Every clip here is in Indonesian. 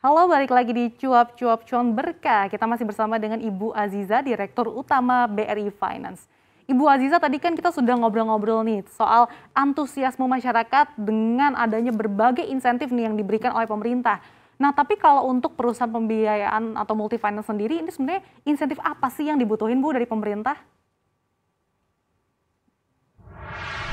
Halo, balik lagi di Cuap-Cuap Cuan Berkah. Kita masih bersama dengan Ibu Aziza, Direktur Utama BRI Finance. Ibu Aziza, tadi kan kita sudah ngobrol-ngobrol nih soal antusiasme masyarakat dengan adanya berbagai insentif nih yang diberikan oleh pemerintah. Nah, tapi kalau untuk perusahaan pembiayaan atau multifinance sendiri, ini sebenarnya insentif apa sih yang dibutuhin Bu dari pemerintah?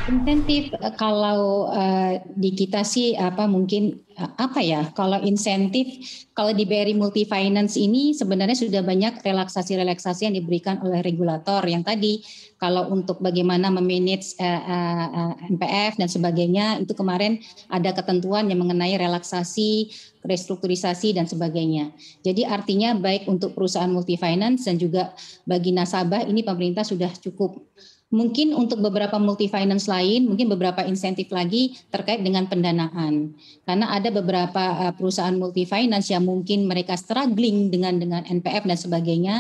Insentif eh, kalau uh, di kita sih apa mungkin eh, apa ya kalau insentif kalau di BRI Multi Finance ini sebenarnya sudah banyak relaksasi-relaksasi yang diberikan oleh regulator yang tadi kalau untuk bagaimana memanage uh, uh, MPF dan sebagainya itu kemarin ada ketentuan yang mengenai relaksasi restrukturisasi dan sebagainya. Jadi artinya baik untuk perusahaan multi finance dan juga bagi nasabah ini pemerintah sudah cukup Mungkin untuk beberapa multi finance lain, mungkin beberapa insentif lagi terkait dengan pendanaan. Karena ada beberapa eh, perusahaan multi finance yang mungkin mereka struggling dengan dengan NPF dan sebagainya,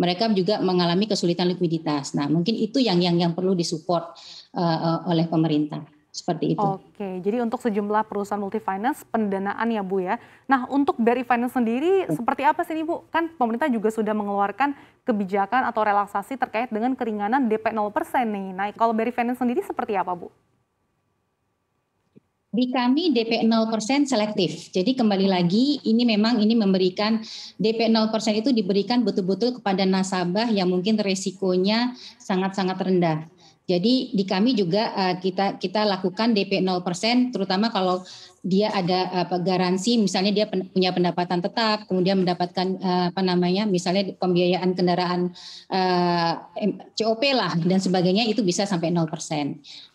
mereka juga mengalami kesulitan likuiditas. Nah, mungkin itu yang yang yang perlu disupport uh, oleh pemerintah. Seperti itu. Oke, jadi untuk sejumlah perusahaan multifinance pendanaan ya Bu ya. Nah untuk BRI Finance sendiri hmm. seperti apa sih ini Bu? Kan pemerintah juga sudah mengeluarkan kebijakan atau relaksasi terkait dengan keringanan DP 0% nih. Nah kalau BRI Finance sendiri seperti apa Bu? Di kami DP 0% selektif. Jadi kembali lagi ini memang ini memberikan DP 0% itu diberikan betul-betul kepada nasabah yang mungkin resikonya sangat-sangat rendah. Jadi di kami juga uh, kita kita lakukan DP 0% terutama kalau dia ada eh, apa garansi misalnya dia pen, punya pendapatan tetap kemudian mendapatkan uh, apa namanya misalnya pembiayaan kendaraan uh, COP lah dan sebagainya itu bisa sampai 0%.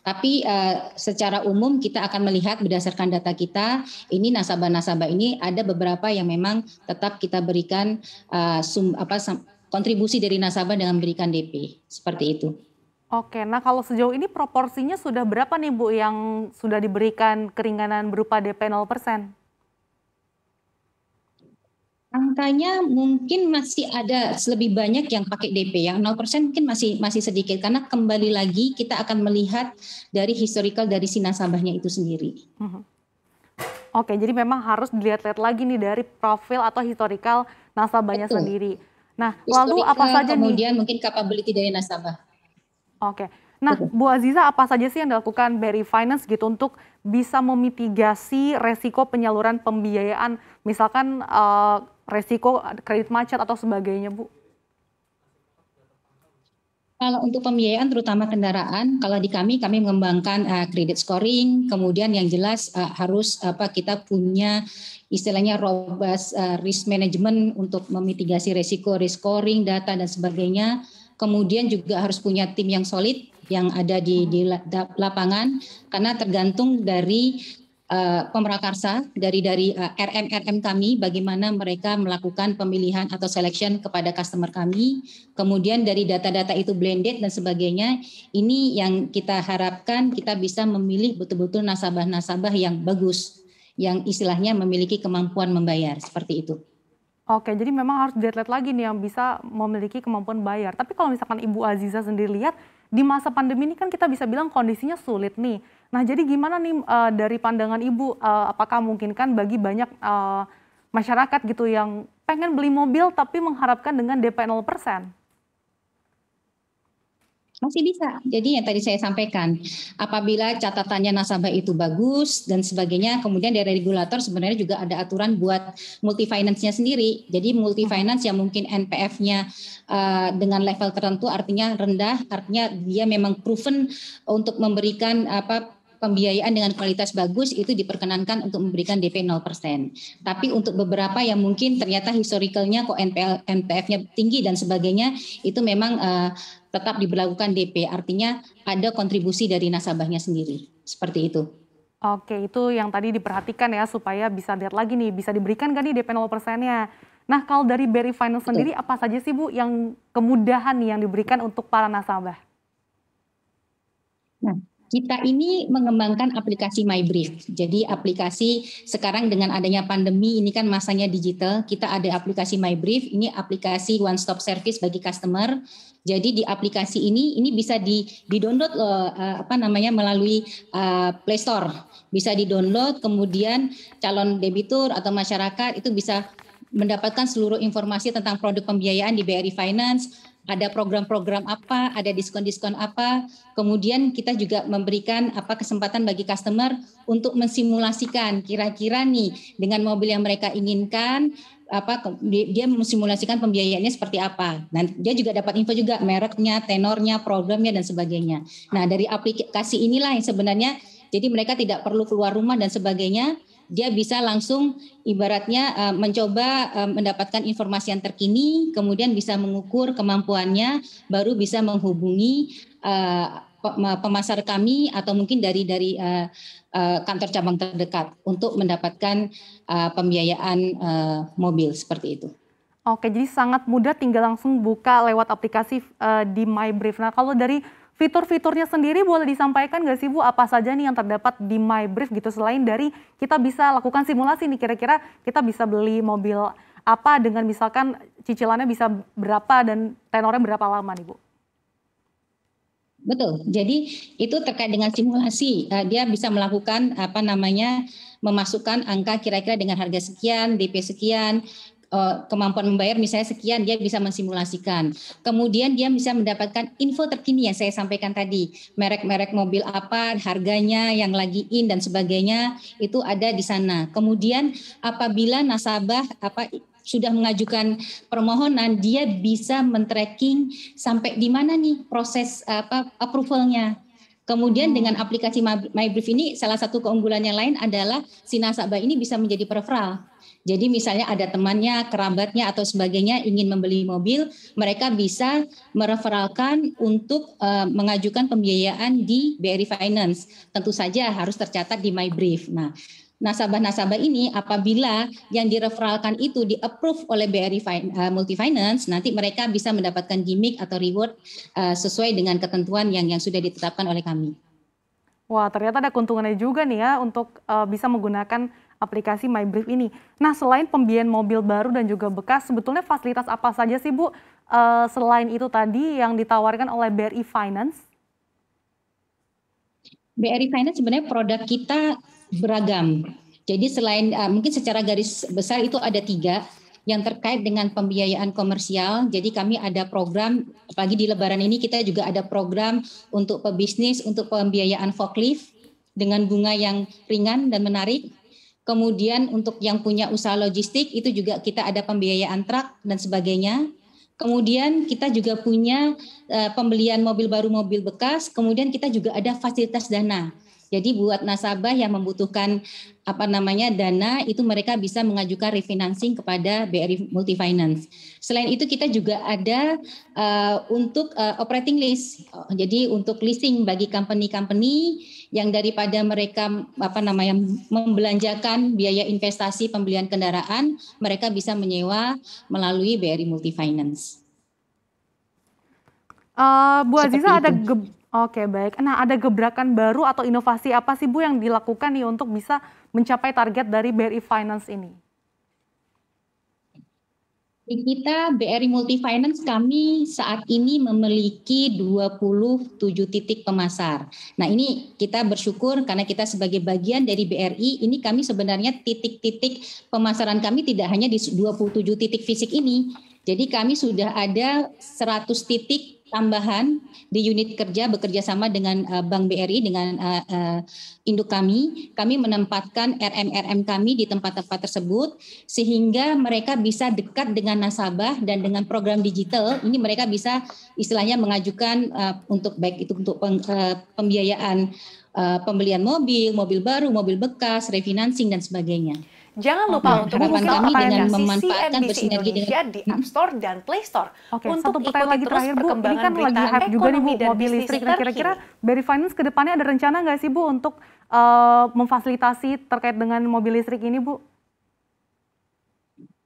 Tapi uh, secara umum kita akan melihat berdasarkan data kita ini nasabah-nasabah ini ada beberapa yang memang tetap kita berikan uh, sum apa kontribusi dari nasabah dengan memberikan DP seperti itu. Oke, nah kalau sejauh ini proporsinya sudah berapa nih Bu yang sudah diberikan keringanan berupa DP 0%? angkanya mungkin masih ada lebih banyak yang pakai DP yang 0% mungkin masih masih sedikit karena kembali lagi kita akan melihat dari historical dari si nasabahnya itu sendiri. Mhm. Oke, jadi memang harus dilihat-lihat lagi nih dari profil atau historical nasabahnya Betul. sendiri. Nah, historical, lalu apa saja kemudian nih? Kemudian mungkin capability dari nasabah. Oke. Nah, Bu Aziza, apa saja sih yang dilakukan Berry Finance gitu untuk bisa memitigasi resiko penyaluran pembiayaan, misalkan uh, resiko kredit macet atau sebagainya, Bu? Kalau untuk pembiayaan terutama kendaraan, kalau di kami kami mengembangkan uh, scoring, kemudian yang jelas uh, harus apa kita punya istilahnya robust uh, risk management untuk memitigasi resiko risk scoring, data dan sebagainya kemudian juga harus punya tim yang solid yang ada di, di lapangan karena tergantung dari uh, pemrakarsa dari dari uh, eh, RM RM kami bagaimana mereka melakukan pemilihan atau selection kepada customer kami kemudian dari data-data itu blended dan sebagainya ini yang kita harapkan kita bisa memilih betul-betul nasabah-nasabah yang bagus yang istilahnya memiliki kemampuan membayar seperti itu. Oke, jadi memang harus diatlet lagi nih yang bisa memiliki kemampuan bayar. Tapi kalau misalkan Ibu Aziza sendiri lihat, di masa pandemi ini kan kita bisa bilang kondisinya sulit nih. Nah, jadi gimana nih uh, dari pandangan Ibu, uh, apakah kan bagi banyak uh, masyarakat gitu yang pengen beli mobil tapi mengharapkan dengan DP 0%? masih bisa. Jadi yang tadi saya sampaikan, apabila catatannya nasabah itu bagus dan sebagainya, kemudian dari regulator sebenarnya juga ada aturan buat multi finance-nya sendiri. Jadi multi finance yang mungkin NPF-nya uh, eh, dengan level tertentu artinya rendah, artinya dia memang proven untuk memberikan apa pembiayaan dengan kualitas bagus itu diperkenankan untuk memberikan DP 0%. Tapi untuk beberapa yang mungkin ternyata historicalnya kok NPL NPF-nya tinggi dan sebagainya itu memang uh, tetap diberlakukan DP, artinya ada kontribusi dari nasabahnya sendiri. Seperti itu. Oke, itu yang tadi diperhatikan ya supaya bisa lihat lagi nih, bisa diberikan kan nih DP 0%-nya. Nah, kalau dari Berry Finance sendiri apa saja sih Bu yang kemudahan nih yang diberikan untuk para nasabah? Nah, kita ini mengembangkan aplikasi MyBrief. Jadi aplikasi sekarang dengan adanya pandemi ini kan masanya digital, kita ada aplikasi MyBrief, ini aplikasi one stop service bagi customer. Jadi di aplikasi ini ini bisa di download loh, eh, eh, apa namanya melalui eh, Play Store. Bisa di-download kemudian calon debitur atau masyarakat itu bisa mendapatkan seluruh informasi tentang produk pembiayaan di BRI Finance ada program-program apa, ada diskon-diskon apa. Kemudian kita juga memberikan apa kesempatan bagi customer untuk mensimulasikan kira-kira nih dengan mobil yang mereka inginkan apa dia mensimulasikan pembiayaannya seperti apa. Dan nah, dia juga dapat info juga mereknya, tenornya, programnya dan sebagainya. Nah, dari aplikasi inilah yang sebenarnya jadi mereka tidak perlu keluar rumah dan sebagainya dia bisa langsung ibaratnya eh, mencoba eh, mendapatkan informasi yang terkini, kemudian bisa mengukur kemampuannya, baru bisa menghubungi eh, pemasar kami atau mungkin dari dari kantor cabang terdekat untuk mendapatkan pembiayaan mobil seperti itu. Oke, jadi sangat mudah tinggal langsung buka lewat aplikasi di My Brief. Nah, kalau dari Fitur-fiturnya sendiri boleh disampaikan nggak sih Bu apa saja nih yang terdapat di My Brief gitu selain dari kita bisa lakukan simulasi nih kira-kira kita bisa beli mobil apa dengan misalkan cicilannya bisa berapa dan tenornya berapa lama nih Bu? Betul. Jadi itu terkait dengan simulasi. Eh, dia bisa melakukan apa namanya memasukkan angka kira-kira dengan harga sekian, DP sekian, Eh, kemampuan membayar misalnya sekian dia bisa mensimulasikan. Kemudian dia bisa mendapatkan info terkini yang saya sampaikan tadi, merek-merek mobil apa, harganya yang lagi in dan sebagainya itu ada di sana. Kemudian apabila nasabah apa sudah mengajukan permohonan, dia bisa men-tracking sampai di mana nih proses apa approvalnya. Kemudian hmm. dengan aplikasi MyBrief ini salah satu keunggulannya lain adalah si nasabah ini bisa menjadi peripheral. Jadi misalnya ada temannya, kerabatnya atau sebagainya ingin membeli mobil, mereka bisa mereferalkan untuk uh, mengajukan pembiayaan di BRI Finance. Tentu saja harus tercatat di My Brief. Nah, nasabah-nasabah ini apabila yang direferalkan itu di approve oleh BRI eh, Multi Finance nanti mereka bisa mendapatkan gimmick atau reward uh, sesuai dengan ketentuan yang yang sudah ditetapkan oleh kami. Wah, ternyata ada keuntungannya juga nih ya untuk uh, bisa menggunakan aplikasi MyBlief ini. Nah, selain pembiayaan mobil baru dan juga bekas, sebetulnya fasilitas apa saja sih, Bu, eh, selain itu tadi yang ditawarkan oleh BRI Finance? BRI Finance sebenarnya produk kita beragam. Jadi selain eh, mungkin secara garis besar itu ada tiga yang terkait dengan pembiayaan komersial. Jadi kami ada program, apalagi di Lebaran ini kita juga ada program untuk pebisnis, untuk pembiayaan forklift dengan bunga yang ringan dan menarik. Kemudian untuk yang punya usaha logistik itu juga kita ada pembiayaan truk dan sebagainya. Kemudian kita juga punya eh, pembelian mobil baru, mobil bekas. Kemudian kita juga ada fasilitas dana. Jadi buat nasabah yang membutuhkan apa namanya dana itu mereka bisa mengajukan refinancing kepada BRI Multifinance. Selain itu kita juga ada uh, untuk uh, operating lease. Jadi untuk leasing bagi company-company yang daripada mereka apa namanya membelanjakan biaya investasi pembelian kendaraan, mereka bisa menyewa melalui BRI Multifinance. Uh, Bu Aziza ada ge Oke baik. Nah ada gebrakan baru atau inovasi apa sih Bu yang dilakukan nih untuk bisa mencapai target dari BRI Finance ini? Di kita BRI Multifinance kami saat ini memiliki 27 titik pemasar. Nah ini kita bersyukur karena kita sebagai bagian dari BRI ini kami sebenarnya titik-titik pemasaran kami tidak hanya di 27 titik fisik ini. Jadi kami sudah ada 100 titik tambahan di unit kerja bekerja sama dengan uh, Bank BRI dengan uh, uh, induk kami, kami menempatkan RM-RM kami di tempat-tempat tersebut sehingga mereka bisa dekat dengan nasabah dan dengan program digital ini mereka bisa istilahnya mengajukan uh, untuk baik itu untuk peng, uh, pembiayaan uh, pembelian mobil, mobil baru, mobil bekas, refinancing dan sebagainya. Jangan lupa okay. untuk dengan memanfaatkan CNBC Indonesia dengan... di hmm. App Store dan Play Store okay. untuk Satu pertanyaan lagi terakhir, Bu. ini kan lagi hype juga nih, Bu, mobil listrik. Nah, kira-kira Berry Finance ke depannya ada rencana nggak sih, Bu, untuk uh, memfasilitasi terkait dengan mobil listrik ini, Bu?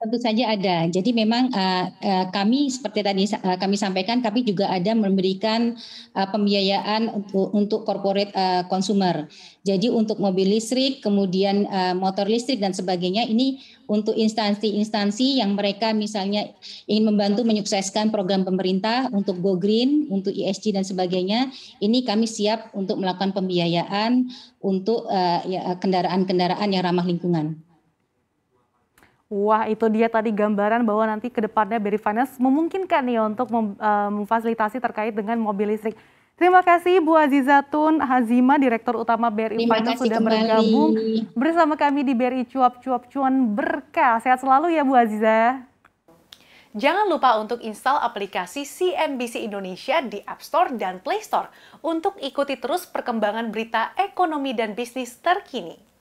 Tentu saja ada. Jadi memang uh, uh, kami seperti tadi uh, kami sampaikan, kami juga ada memberikan uh, pembiayaan untuk untuk corporate uh, consumer. Jadi untuk mobil listrik, kemudian uh, motor listrik dan sebagainya ini untuk instansi-instansi yang mereka misalnya ingin membantu menyukseskan program pemerintah untuk Go Green, untuk ESG dan sebagainya, ini kami siap untuk melakukan pembiayaan untuk ya, kendaraan-kendaraan uh, ya, kendaraan -kendaraan yang ramah lingkungan. Wah, itu dia tadi gambaran bahwa nanti ke depannya Berry Finance memungkinkan nih untuk mem, eh, memfasilitasi terkait dengan mobil listrik. Terima kasih Bu Azizatun Hazima, Direktur Utama BRI Finance sudah kembali. bergabung bersama kami di BRI Cuap Cuap Cuan Berkah. Sehat selalu ya Bu Aziza. Jangan lupa untuk install aplikasi CNBC Indonesia di App Store dan Play Store untuk ikuti terus perkembangan berita ekonomi dan bisnis terkini.